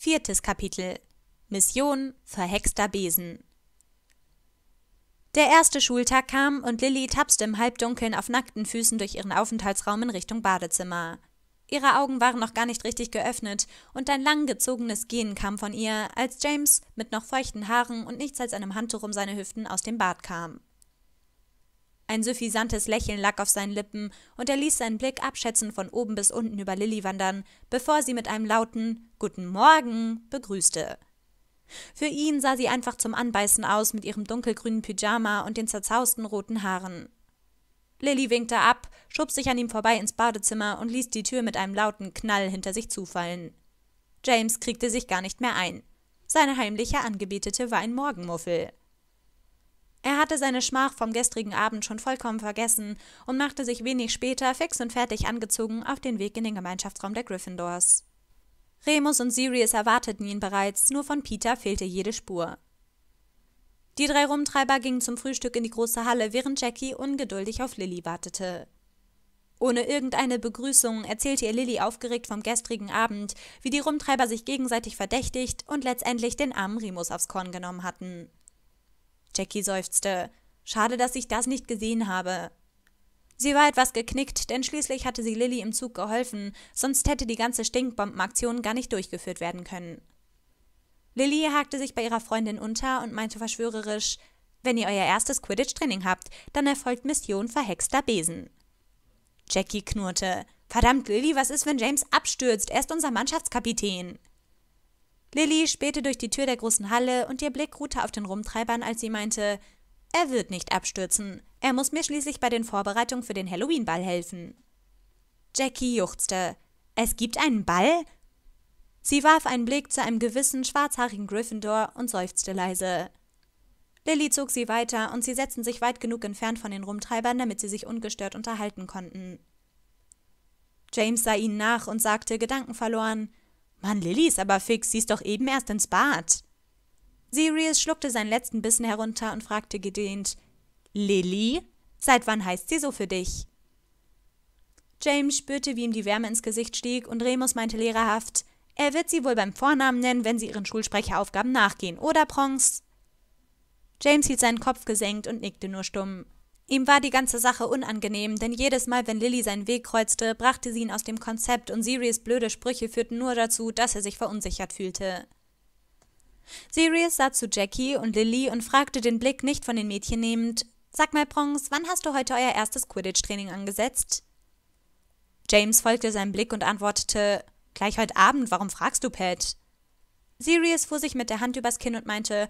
Viertes Kapitel Mission Verhexter Besen Der erste Schultag kam und Lilly tapste im Halbdunkeln auf nackten Füßen durch ihren Aufenthaltsraum in Richtung Badezimmer. Ihre Augen waren noch gar nicht richtig geöffnet und ein langgezogenes Gehen kam von ihr, als James mit noch feuchten Haaren und nichts als einem Handtuch um seine Hüften aus dem Bad kam. Ein suffisantes Lächeln lag auf seinen Lippen, und er ließ seinen Blick abschätzend von oben bis unten über Lilly wandern, bevor sie mit einem lauten Guten Morgen begrüßte. Für ihn sah sie einfach zum Anbeißen aus mit ihrem dunkelgrünen Pyjama und den zerzausten roten Haaren. Lilly winkte ab, schob sich an ihm vorbei ins Badezimmer und ließ die Tür mit einem lauten Knall hinter sich zufallen. James kriegte sich gar nicht mehr ein. Seine heimliche Angebetete war ein Morgenmuffel. Er hatte seine Schmach vom gestrigen Abend schon vollkommen vergessen und machte sich wenig später fix und fertig angezogen auf den Weg in den Gemeinschaftsraum der Gryffindors. Remus und Sirius erwarteten ihn bereits, nur von Peter fehlte jede Spur. Die drei Rumtreiber gingen zum Frühstück in die große Halle, während Jackie ungeduldig auf Lilly wartete. Ohne irgendeine Begrüßung erzählte ihr Lilly aufgeregt vom gestrigen Abend, wie die Rumtreiber sich gegenseitig verdächtigt und letztendlich den armen Remus aufs Korn genommen hatten. Jackie seufzte. Schade, dass ich das nicht gesehen habe. Sie war etwas geknickt, denn schließlich hatte sie Lilly im Zug geholfen, sonst hätte die ganze Stinkbombenaktion gar nicht durchgeführt werden können. Lilly hakte sich bei ihrer Freundin unter und meinte verschwörerisch, wenn ihr euer erstes Quidditch-Training habt, dann erfolgt Mission verhexter Besen. Jackie knurrte. Verdammt, Lilly, was ist, wenn James abstürzt? Er ist unser Mannschaftskapitän. Lilly spähte durch die Tür der großen Halle und ihr Blick ruhte auf den Rumtreibern, als sie meinte, er wird nicht abstürzen. Er muss mir schließlich bei den Vorbereitungen für den Halloween-Ball helfen. Jackie juchzte. Es gibt einen Ball? Sie warf einen Blick zu einem gewissen schwarzhaarigen Gryffindor und seufzte leise. Lilly zog sie weiter und sie setzten sich weit genug entfernt von den Rumtreibern, damit sie sich ungestört unterhalten konnten. James sah ihnen nach und sagte, gedankenverloren: Mann, Lilly ist aber fix, sie ist doch eben erst ins Bad. Sirius schluckte seinen letzten Bissen herunter und fragte gedehnt: Lilly, seit wann heißt sie so für dich? James spürte, wie ihm die Wärme ins Gesicht stieg, und Remus meinte lehrerhaft: Er wird sie wohl beim Vornamen nennen, wenn sie ihren Schulsprecheraufgaben nachgehen, oder Prongs? James hielt seinen Kopf gesenkt und nickte nur stumm. Ihm war die ganze Sache unangenehm, denn jedes Mal, wenn Lilly seinen Weg kreuzte, brachte sie ihn aus dem Konzept und Sirius blöde Sprüche führten nur dazu, dass er sich verunsichert fühlte. Sirius sah zu Jackie und Lilly und fragte den Blick nicht von den Mädchen nehmend: Sag mal, Prongs, wann hast du heute euer erstes Quidditch-Training angesetzt? James folgte seinem Blick und antwortete: Gleich heute Abend, warum fragst du, Pat? Sirius fuhr sich mit der Hand übers Kinn und meinte: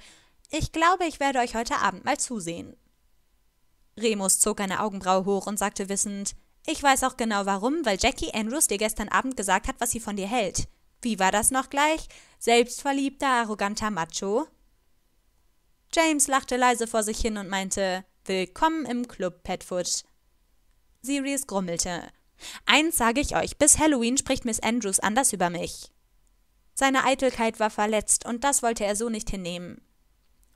Ich glaube, ich werde euch heute Abend mal zusehen. Remus zog eine Augenbraue hoch und sagte wissend, ich weiß auch genau warum, weil Jackie Andrews dir gestern Abend gesagt hat, was sie von dir hält. Wie war das noch gleich? Selbstverliebter, arroganter Macho? James lachte leise vor sich hin und meinte, Willkommen im Club, Petfoot. Sirius grummelte. Eins sage ich euch, bis Halloween spricht Miss Andrews anders über mich. Seine Eitelkeit war verletzt, und das wollte er so nicht hinnehmen.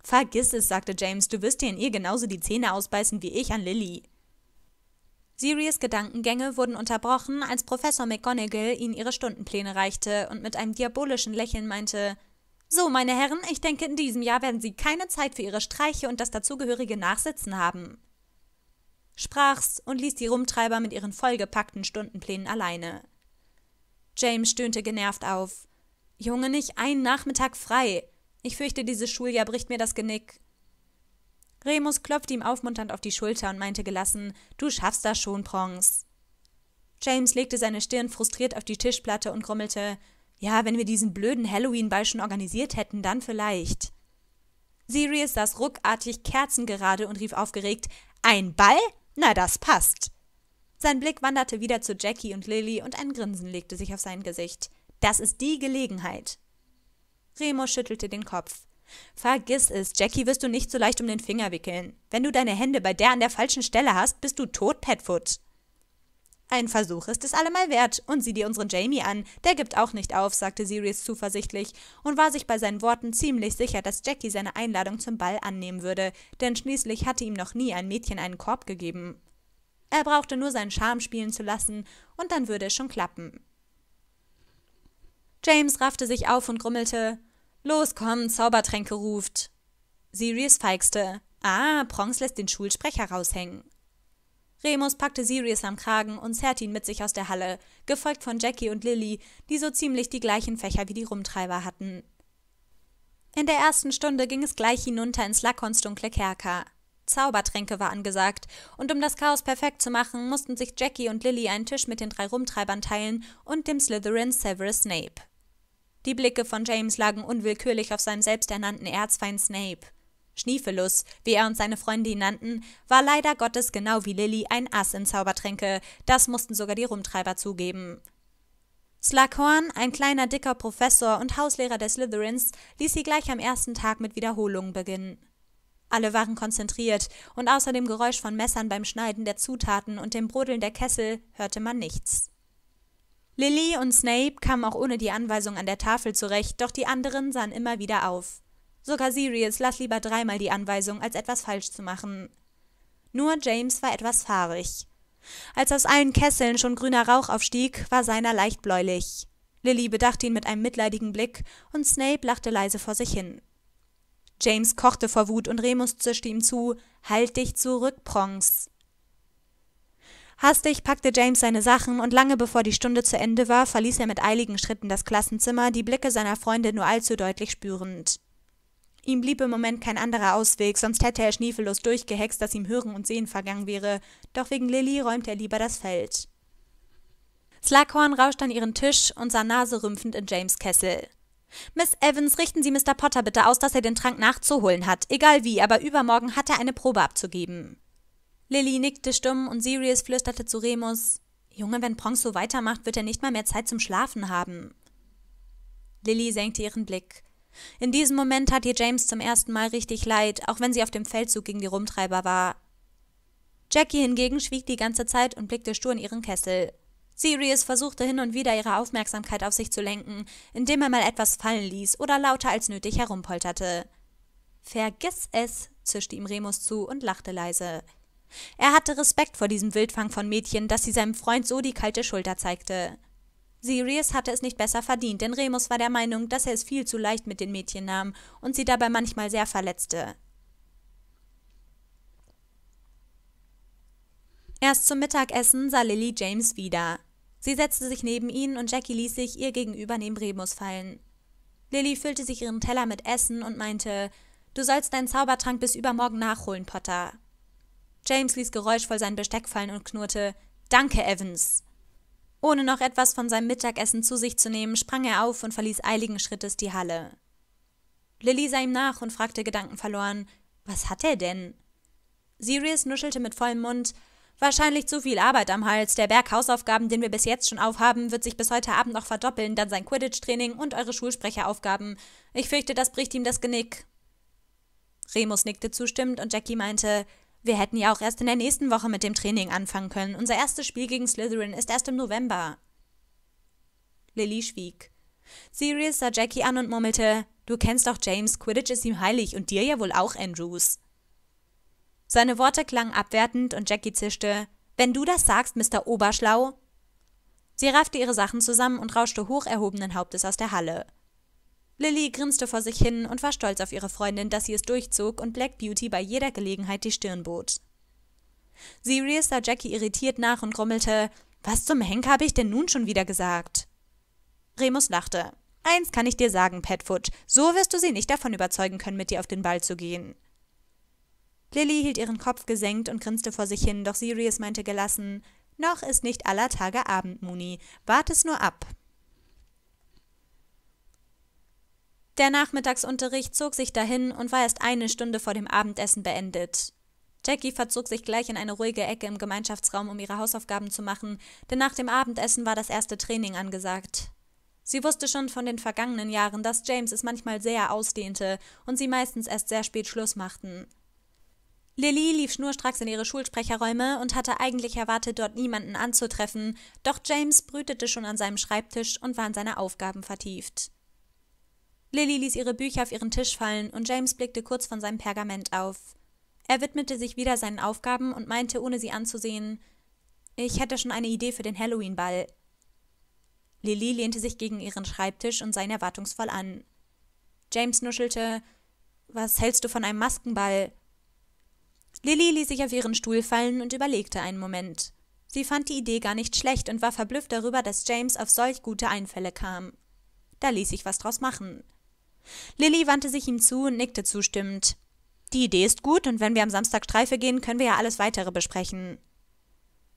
Vergiss es, sagte James, du wirst dir in ihr genauso die Zähne ausbeißen wie ich an Lilly. Sirius Gedankengänge wurden unterbrochen, als Professor McGonagall ihnen ihre Stundenpläne reichte und mit einem diabolischen Lächeln meinte So, meine Herren, ich denke, in diesem Jahr werden Sie keine Zeit für Ihre Streiche und das dazugehörige Nachsitzen haben. Sprach's und ließ die Rumtreiber mit ihren vollgepackten Stundenplänen alleine. James stöhnte genervt auf. Junge, nicht einen Nachmittag frei. Ich fürchte, dieses Schuljahr bricht mir das Genick. Remus klopfte ihm aufmunternd auf die Schulter und meinte gelassen, du schaffst das schon, Prongs. James legte seine Stirn frustriert auf die Tischplatte und grummelte, ja, wenn wir diesen blöden Halloween-Ball schon organisiert hätten, dann vielleicht. Sirius saß ruckartig kerzengerade und rief aufgeregt, ein Ball? Na, das passt. Sein Blick wanderte wieder zu Jackie und Lily und ein Grinsen legte sich auf sein Gesicht. Das ist die Gelegenheit. Remo schüttelte den Kopf. Vergiss es, Jackie wirst du nicht so leicht um den Finger wickeln. Wenn du deine Hände bei der an der falschen Stelle hast, bist du tot, Petfoot. Ein Versuch ist es allemal wert, und sieh dir unseren Jamie an, der gibt auch nicht auf, sagte Sirius zuversichtlich und war sich bei seinen Worten ziemlich sicher, dass Jackie seine Einladung zum Ball annehmen würde, denn schließlich hatte ihm noch nie ein Mädchen einen Korb gegeben. Er brauchte nur seinen Charme spielen zu lassen, und dann würde es schon klappen. James raffte sich auf und grummelte: Los, komm, Zaubertränke ruft. Sirius feixte: Ah, Prongs lässt den Schulsprecher raushängen. Remus packte Sirius am Kragen und zerrte ihn mit sich aus der Halle, gefolgt von Jackie und Lily, die so ziemlich die gleichen Fächer wie die Rumtreiber hatten. In der ersten Stunde ging es gleich hinunter ins Lackons dunkle Kerker. Zaubertränke war angesagt, und um das Chaos perfekt zu machen, mussten sich Jackie und Lily einen Tisch mit den drei Rumtreibern teilen und dem Slytherin Severus Snape. Die Blicke von James lagen unwillkürlich auf seinem selbsternannten Erzfeind Snape. Schniefelus, wie er und seine Freunde ihn nannten, war leider Gottes genau wie Lilly ein Ass in Zaubertränke, das mussten sogar die Rumtreiber zugeben. Slughorn, ein kleiner dicker Professor und Hauslehrer der Slytherins, ließ sie gleich am ersten Tag mit Wiederholungen beginnen. Alle waren konzentriert, und außer dem Geräusch von Messern beim Schneiden der Zutaten und dem Brodeln der Kessel hörte man nichts. Lilly und Snape kamen auch ohne die Anweisung an der Tafel zurecht, doch die anderen sahen immer wieder auf. Sogar Sirius las lieber dreimal die Anweisung, als etwas falsch zu machen. Nur James war etwas fahrig. Als aus allen Kesseln schon grüner Rauch aufstieg, war seiner leicht bläulich. Lilly bedachte ihn mit einem mitleidigen Blick und Snape lachte leise vor sich hin. James kochte vor Wut und Remus zischte ihm zu: Halt dich zurück, Prongs! Hastig packte James seine Sachen und lange bevor die Stunde zu Ende war, verließ er mit eiligen Schritten das Klassenzimmer, die Blicke seiner Freunde nur allzu deutlich spürend. Ihm blieb im Moment kein anderer Ausweg, sonst hätte er schniefellos durchgehext, dass ihm Hören und Sehen vergangen wäre, doch wegen Lilly räumte er lieber das Feld. Slughorn rauschte an ihren Tisch und sah naserümpfend in James Kessel. Miss Evans, richten Sie Mr. Potter bitte aus, dass er den Trank nachzuholen hat, egal wie, aber übermorgen hat er eine Probe abzugeben. Lilly nickte stumm und Sirius flüsterte zu Remus: Junge, wenn Prongs so weitermacht, wird er nicht mal mehr Zeit zum Schlafen haben. Lilly senkte ihren Blick. In diesem Moment tat ihr James zum ersten Mal richtig leid, auch wenn sie auf dem Feldzug gegen die Rumtreiber war. Jackie hingegen schwieg die ganze Zeit und blickte stur in ihren Kessel. Sirius versuchte hin und wieder ihre Aufmerksamkeit auf sich zu lenken, indem er mal etwas fallen ließ oder lauter als nötig herumpolterte. Vergiss es, zischte ihm Remus zu und lachte leise. Er hatte Respekt vor diesem Wildfang von Mädchen, dass sie seinem Freund so die kalte Schulter zeigte. Sirius hatte es nicht besser verdient, denn Remus war der Meinung, dass er es viel zu leicht mit den Mädchen nahm und sie dabei manchmal sehr verletzte. Erst zum Mittagessen sah Lily James wieder. Sie setzte sich neben ihn und Jackie ließ sich ihr gegenüber neben Remus fallen. Lily füllte sich ihren Teller mit Essen und meinte, Du sollst deinen Zaubertrank bis übermorgen nachholen, Potter. James ließ geräuschvoll sein Besteck fallen und knurrte Danke, Evans. Ohne noch etwas von seinem Mittagessen zu sich zu nehmen, sprang er auf und verließ eiligen Schrittes die Halle. Lilly sah ihm nach und fragte gedankenverloren Was hat er denn? Sirius nuschelte mit vollem Mund Wahrscheinlich zu viel Arbeit am Hals. Der Berg Hausaufgaben, den wir bis jetzt schon aufhaben, wird sich bis heute Abend noch verdoppeln, dann sein Quidditch-Training und eure Schulsprecheraufgaben. Ich fürchte, das bricht ihm das Genick. Remus nickte zustimmend und Jackie meinte, wir hätten ja auch erst in der nächsten Woche mit dem Training anfangen können. Unser erstes Spiel gegen Slytherin ist erst im November. Lily schwieg. Sirius sah Jackie an und murmelte: Du kennst doch James, Quidditch ist ihm heilig und dir ja wohl auch, Andrews. Seine Worte klangen abwertend und Jackie zischte: Wenn du das sagst, Mr. Oberschlau. Sie raffte ihre Sachen zusammen und rauschte hoch erhobenen Hauptes aus der Halle. Lilly grinste vor sich hin und war stolz auf ihre Freundin, dass sie es durchzog und Black Beauty bei jeder Gelegenheit die Stirn bot. Sirius sah Jackie irritiert nach und grummelte: Was zum Henk habe ich denn nun schon wieder gesagt? Remus lachte. Eins kann ich dir sagen, Petfoot, so wirst du sie nicht davon überzeugen können, mit dir auf den Ball zu gehen. Lilly hielt ihren Kopf gesenkt und grinste vor sich hin, doch Sirius meinte gelassen: Noch ist nicht aller Tage Abend, Muni. Wart es nur ab. Der Nachmittagsunterricht zog sich dahin und war erst eine Stunde vor dem Abendessen beendet. Jackie verzog sich gleich in eine ruhige Ecke im Gemeinschaftsraum, um ihre Hausaufgaben zu machen, denn nach dem Abendessen war das erste Training angesagt. Sie wusste schon von den vergangenen Jahren, dass James es manchmal sehr ausdehnte und sie meistens erst sehr spät Schluss machten. Lilly lief schnurstracks in ihre Schulsprecherräume und hatte eigentlich erwartet, dort niemanden anzutreffen, doch James brütete schon an seinem Schreibtisch und war in seine Aufgaben vertieft. Lilly ließ ihre Bücher auf ihren Tisch fallen und James blickte kurz von seinem Pergament auf. Er widmete sich wieder seinen Aufgaben und meinte, ohne sie anzusehen, ich hätte schon eine Idee für den Halloween-Ball. Lilly lehnte sich gegen ihren Schreibtisch und sah ihn erwartungsvoll an. James nuschelte, was hältst du von einem Maskenball? Lilly ließ sich auf ihren Stuhl fallen und überlegte einen Moment. Sie fand die Idee gar nicht schlecht und war verblüfft darüber, dass James auf solch gute Einfälle kam. Da ließ sich was draus machen. Lilly wandte sich ihm zu und nickte zustimmend. Die Idee ist gut, und wenn wir am Samstag Streife gehen, können wir ja alles weitere besprechen.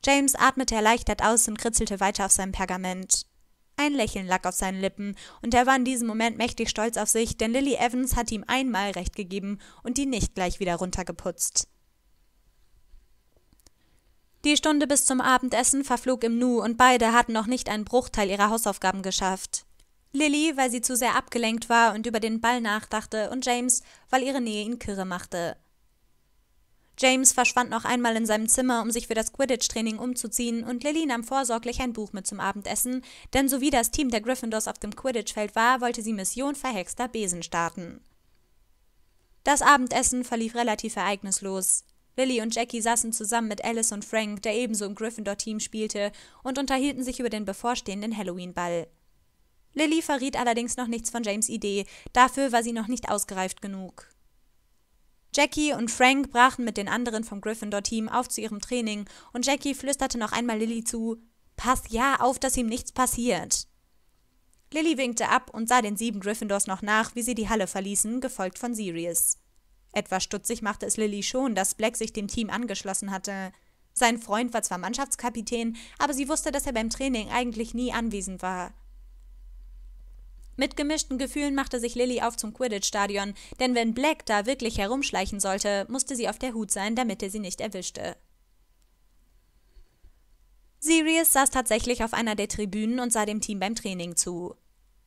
James atmete erleichtert aus und kritzelte weiter auf seinem Pergament. Ein Lächeln lag auf seinen Lippen, und er war in diesem Moment mächtig stolz auf sich, denn Lily Evans hatte ihm einmal recht gegeben und ihn nicht gleich wieder runtergeputzt. Die Stunde bis zum Abendessen verflog im Nu, und beide hatten noch nicht einen Bruchteil ihrer Hausaufgaben geschafft. Lilly, weil sie zu sehr abgelenkt war und über den Ball nachdachte, und James, weil ihre Nähe ihn kirre machte. James verschwand noch einmal in seinem Zimmer, um sich für das Quidditch-Training umzuziehen, und Lilly nahm vorsorglich ein Buch mit zum Abendessen, denn sowie das Team der Gryffindors auf dem Quidditch-Feld war, wollte sie Mission verhexter Besen starten. Das Abendessen verlief relativ ereignislos. Lilly und Jackie saßen zusammen mit Alice und Frank, der ebenso im Gryffindor-Team spielte, und unterhielten sich über den bevorstehenden Halloween-Ball. Lilly verriet allerdings noch nichts von James Idee, dafür war sie noch nicht ausgereift genug. Jackie und Frank brachen mit den anderen vom Gryffindor-Team auf zu ihrem Training und Jackie flüsterte noch einmal Lilly zu: Pass ja auf, dass ihm nichts passiert. Lilly winkte ab und sah den sieben Gryffindors noch nach, wie sie die Halle verließen, gefolgt von Sirius. Etwas stutzig machte es Lilly schon, dass Black sich dem Team angeschlossen hatte. Sein Freund war zwar Mannschaftskapitän, aber sie wusste, dass er beim Training eigentlich nie anwesend war. Mit gemischten Gefühlen machte sich Lilly auf zum Quidditch-Stadion, denn wenn Black da wirklich herumschleichen sollte, musste sie auf der Hut sein, damit er sie nicht erwischte. Sirius saß tatsächlich auf einer der Tribünen und sah dem Team beim Training zu.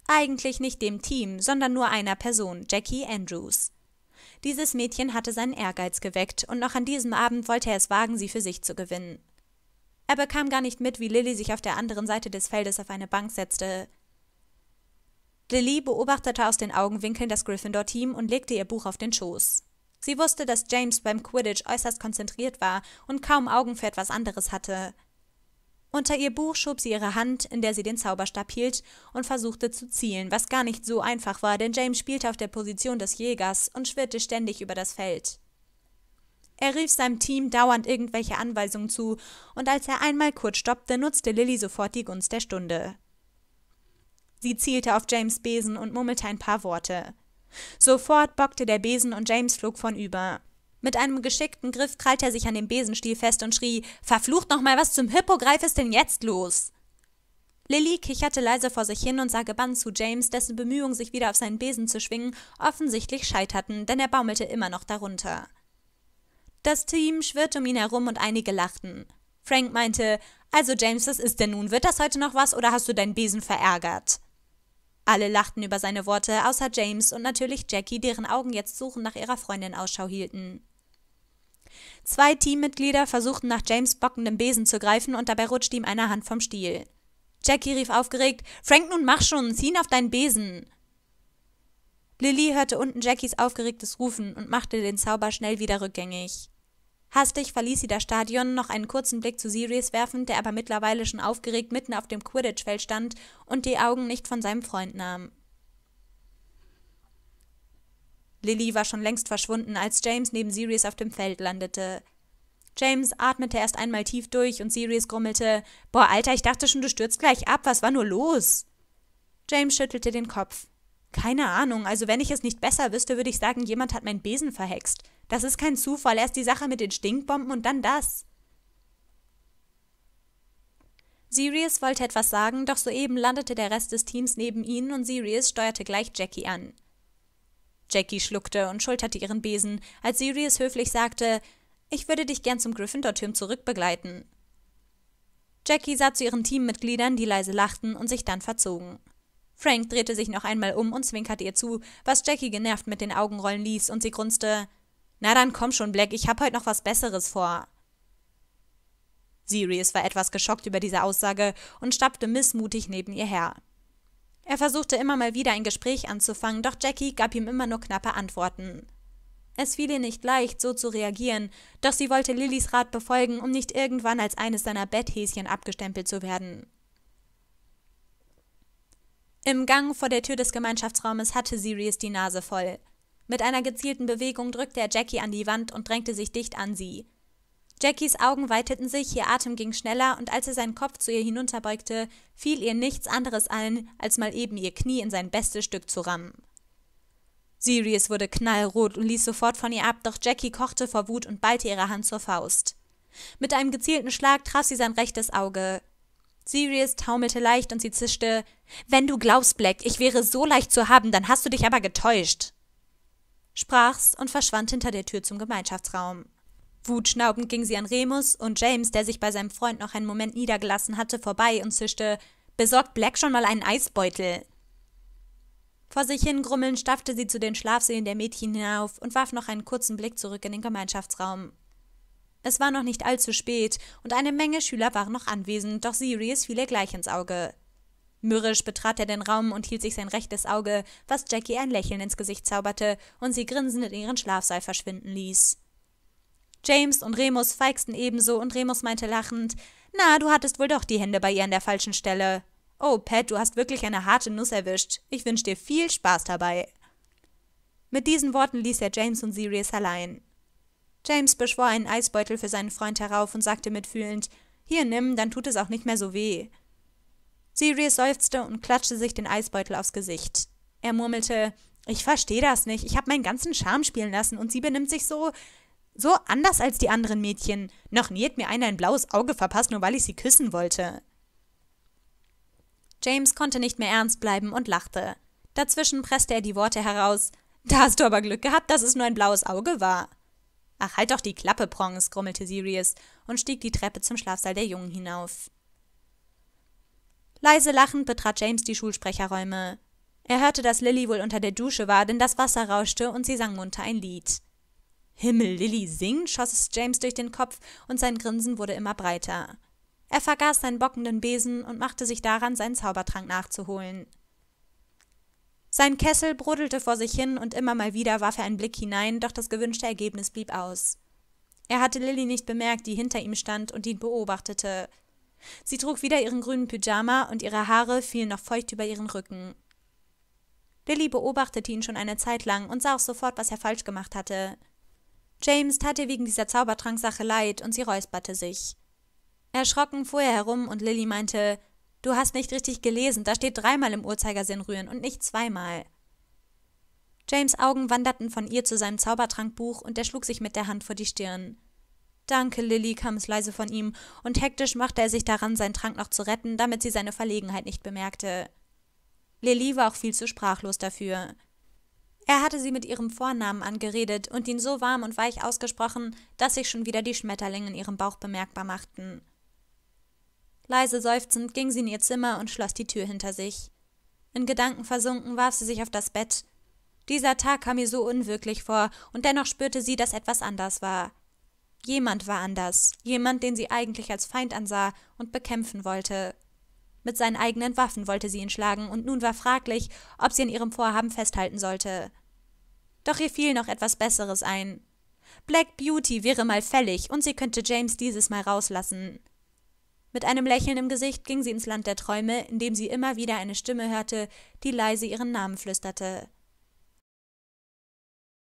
Eigentlich nicht dem Team, sondern nur einer Person, Jackie Andrews. Dieses Mädchen hatte seinen Ehrgeiz geweckt und noch an diesem Abend wollte er es wagen, sie für sich zu gewinnen. Er bekam gar nicht mit, wie Lilly sich auf der anderen Seite des Feldes auf eine Bank setzte. Lily beobachtete aus den Augenwinkeln das Gryffindor-Team und legte ihr Buch auf den Schoß. Sie wusste, dass James beim Quidditch äußerst konzentriert war und kaum Augen für etwas anderes hatte. Unter ihr Buch schob sie ihre Hand, in der sie den Zauberstab hielt, und versuchte zu zielen, was gar nicht so einfach war, denn James spielte auf der Position des Jägers und schwirrte ständig über das Feld. Er rief seinem Team dauernd irgendwelche Anweisungen zu, und als er einmal kurz stoppte, nutzte Lilly sofort die Gunst der Stunde. Sie zielte auf James Besen und murmelte ein paar Worte. Sofort bockte der Besen und James flog von über. Mit einem geschickten Griff krallte er sich an den Besenstiel fest und schrie: Verflucht nochmal, was zum Hippogreif ist denn jetzt los? Lilly kicherte leise vor sich hin und sah gebannt zu James, dessen Bemühungen, sich wieder auf seinen Besen zu schwingen, offensichtlich scheiterten, denn er baumelte immer noch darunter. Das Team schwirrte um ihn herum und einige lachten. Frank meinte: Also, James, was ist denn nun? Wird das heute noch was oder hast du deinen Besen verärgert? Alle lachten über seine Worte, außer James und natürlich Jackie, deren Augen jetzt suchend nach ihrer Freundin Ausschau hielten. Zwei Teammitglieder versuchten nach James bockendem Besen zu greifen und dabei rutschte ihm eine Hand vom Stiel. Jackie rief aufgeregt: Frank, nun mach schon, zieh ihn auf deinen Besen! Lily hörte unten Jackies aufgeregtes Rufen und machte den Zauber schnell wieder rückgängig. Hastig verließ sie das Stadion, noch einen kurzen Blick zu Sirius werfend, der aber mittlerweile schon aufgeregt mitten auf dem Quidditch-Feld stand und die Augen nicht von seinem Freund nahm. Lily war schon längst verschwunden, als James neben Sirius auf dem Feld landete. James atmete erst einmal tief durch und Sirius grummelte: Boah, Alter, ich dachte schon, du stürzt gleich ab, was war nur los? James schüttelte den Kopf. Keine Ahnung, also wenn ich es nicht besser wüsste, würde ich sagen, jemand hat meinen Besen verhext. Das ist kein Zufall. Erst die Sache mit den Stinkbomben und dann das. Sirius wollte etwas sagen, doch soeben landete der Rest des Teams neben ihnen und Sirius steuerte gleich Jackie an. Jackie schluckte und schulterte ihren Besen, als Sirius höflich sagte, ich würde dich gern zum Gryffindor-Türm zurückbegleiten. Jackie sah zu ihren Teammitgliedern, die leise lachten und sich dann verzogen. Frank drehte sich noch einmal um und zwinkerte ihr zu, was Jackie genervt mit den Augen rollen ließ, und sie grunzte na dann komm schon, Black, ich hab heute noch was Besseres vor. Sirius war etwas geschockt über diese Aussage und stapfte missmutig neben ihr her. Er versuchte immer mal wieder ein Gespräch anzufangen, doch Jackie gab ihm immer nur knappe Antworten. Es fiel ihr nicht leicht, so zu reagieren, doch sie wollte Lillys Rat befolgen, um nicht irgendwann als eines seiner Betthäschen abgestempelt zu werden. Im Gang vor der Tür des Gemeinschaftsraumes hatte Sirius die Nase voll. Mit einer gezielten Bewegung drückte er Jackie an die Wand und drängte sich dicht an sie. Jackies Augen weiteten sich, ihr Atem ging schneller, und als er seinen Kopf zu ihr hinunterbeugte, fiel ihr nichts anderes ein, als mal eben ihr Knie in sein bestes Stück zu rammen. Sirius wurde knallrot und ließ sofort von ihr ab, doch Jackie kochte vor Wut und ballte ihre Hand zur Faust. Mit einem gezielten Schlag traf sie sein rechtes Auge. Sirius taumelte leicht und sie zischte Wenn du glaubst, Black, ich wäre so leicht zu haben, dann hast du dich aber getäuscht sprach's und verschwand hinter der Tür zum Gemeinschaftsraum. Wutschnaubend ging sie an Remus und James, der sich bei seinem Freund noch einen Moment niedergelassen hatte, vorbei und zischte: Besorgt Black schon mal einen Eisbeutel! Vor sich hingrummeln staffte sie zu den Schlafsälen der Mädchen hinauf und warf noch einen kurzen Blick zurück in den Gemeinschaftsraum. Es war noch nicht allzu spät und eine Menge Schüler waren noch anwesend, doch Sirius fiel ihr gleich ins Auge. Mürrisch betrat er den Raum und hielt sich sein rechtes Auge, was Jackie ein Lächeln ins Gesicht zauberte und sie grinsend in ihren Schlafsaal verschwinden ließ. James und Remus feigsten ebenso und Remus meinte lachend: Na, du hattest wohl doch die Hände bei ihr an der falschen Stelle. Oh, Pat, du hast wirklich eine harte Nuss erwischt. Ich wünsche dir viel Spaß dabei. Mit diesen Worten ließ er James und Sirius allein. James beschwor einen Eisbeutel für seinen Freund herauf und sagte mitfühlend: Hier nimm, dann tut es auch nicht mehr so weh. Sirius seufzte und klatschte sich den Eisbeutel aufs Gesicht. Er murmelte, ich verstehe das nicht, ich habe meinen ganzen Charme spielen lassen und sie benimmt sich so, so anders als die anderen Mädchen. Noch nie hat mir einer ein blaues Auge verpasst, nur weil ich sie küssen wollte. James konnte nicht mehr ernst bleiben und lachte. Dazwischen presste er die Worte heraus. Da hast du aber Glück gehabt, dass es nur ein blaues Auge war. Ach, halt doch die Klappe, Prongs, grummelte Sirius und stieg die Treppe zum Schlafsaal der Jungen hinauf. Leise lachend betrat James die Schulsprecherräume. Er hörte, dass Lilly wohl unter der Dusche war, denn das Wasser rauschte und sie sang munter ein Lied. Himmel, Lilly singt, schoss es James durch den Kopf und sein Grinsen wurde immer breiter. Er vergaß seinen bockenden Besen und machte sich daran, seinen Zaubertrank nachzuholen. Sein Kessel brodelte vor sich hin und immer mal wieder warf er einen Blick hinein, doch das gewünschte Ergebnis blieb aus. Er hatte Lilly nicht bemerkt, die hinter ihm stand und ihn beobachtete. Sie trug wieder ihren grünen Pyjama und ihre Haare fielen noch feucht über ihren Rücken. Lilly beobachtete ihn schon eine Zeit lang und sah auch sofort, was er falsch gemacht hatte. James tat ihr wegen dieser Zaubertranksache leid und sie räusperte sich. Erschrocken fuhr er herum und Lilly meinte, Du hast nicht richtig gelesen, da steht dreimal im Uhrzeigersinn rühren und nicht zweimal. James Augen wanderten von ihr zu seinem Zaubertrankbuch und er schlug sich mit der Hand vor die Stirn. Danke, Lilly, kam es leise von ihm, und hektisch machte er sich daran, seinen Trank noch zu retten, damit sie seine Verlegenheit nicht bemerkte. Lilly war auch viel zu sprachlos dafür. Er hatte sie mit ihrem Vornamen angeredet und ihn so warm und weich ausgesprochen, dass sich schon wieder die Schmetterlinge in ihrem Bauch bemerkbar machten. Leise seufzend ging sie in ihr Zimmer und schloss die Tür hinter sich. In Gedanken versunken warf sie sich auf das Bett. Dieser Tag kam ihr so unwirklich vor, und dennoch spürte sie, dass etwas anders war. Jemand war anders, jemand, den sie eigentlich als Feind ansah und bekämpfen wollte. Mit seinen eigenen Waffen wollte sie ihn schlagen, und nun war fraglich, ob sie an ihrem Vorhaben festhalten sollte. Doch ihr fiel noch etwas Besseres ein. Black Beauty wäre mal fällig, und sie könnte James dieses Mal rauslassen. Mit einem Lächeln im Gesicht ging sie ins Land der Träume, in dem sie immer wieder eine Stimme hörte, die leise ihren Namen flüsterte.